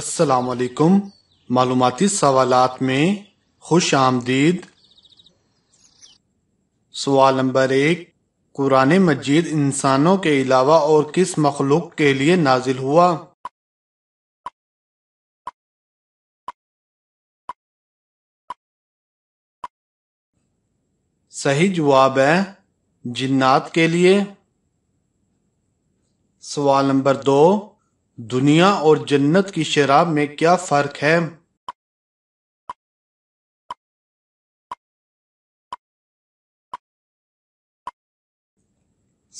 असलकुम मालूमती सवाल में खुश आमदीद सवाल नंबर एक कुरान मजीद इंसानों के अलावा और किस मखलूक के लिए नाजिल हुआ सही जवाब है जिन्नात के लिए सवाल नंबर दो दुनिया और जन्नत की शराब में क्या फ़र्क है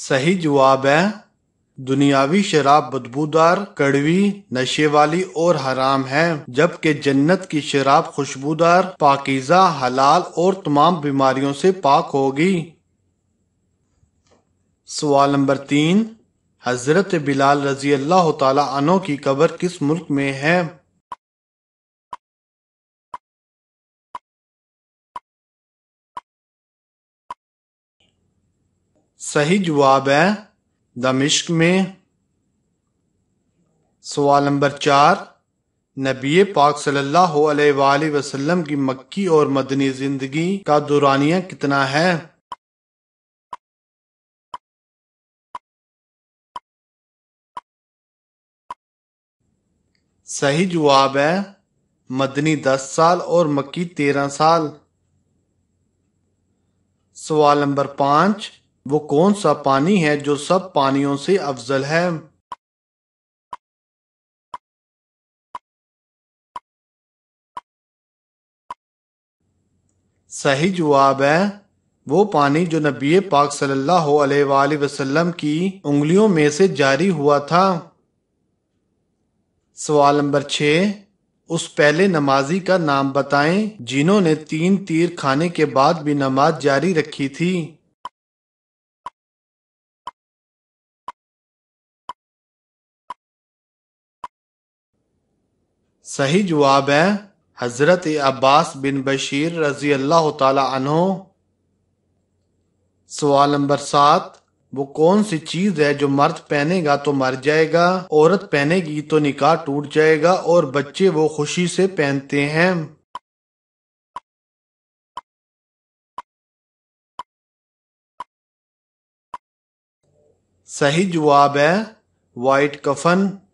सही जवाब है दुनियावी शराब बदबूदार कड़वी नशे वाली और हराम है जबकि जन्नत की शराब खुशबूदार पाकिजा हलाल और तमाम बीमारियों से पाक होगी सवाल नंबर तीन हज़रत बिलाल रजी अल्लाह तु की कबर किस मुल्क में है सही जवाब है दमिश्क में सवाल नंबर चार नबी पाक सल्लल्लाहु अलैहि वसल्लम की मक्की और मदनी ज़िंदगी का दुरानिया कितना है सही जवाब है मदनी दस साल और मक्की तेरह साल सवाल नंबर पांच वो कौन सा पानी है जो सब पानियों से अफजल है सही जवाब है वो पानी जो नबी पाक सल्लल्लाहु अलैहि वसल्लम की उंगलियों में से जारी हुआ था सवाल नंबर छह उस पहले नमाजी का नाम बताएं जिन्होंने तीन तीर खाने के बाद भी नमाज जारी रखी थी सही जवाब है हजरत अब्बास बिन बशीर रजी अल्लाह तला सवाल नंबर सात वो कौन सी चीज है जो मर्द पहनेगा तो मर जाएगा औरत पहनेगी तो निकाह टूट जाएगा और बच्चे वो खुशी से पहनते हैं सही जवाब है वाइट कफन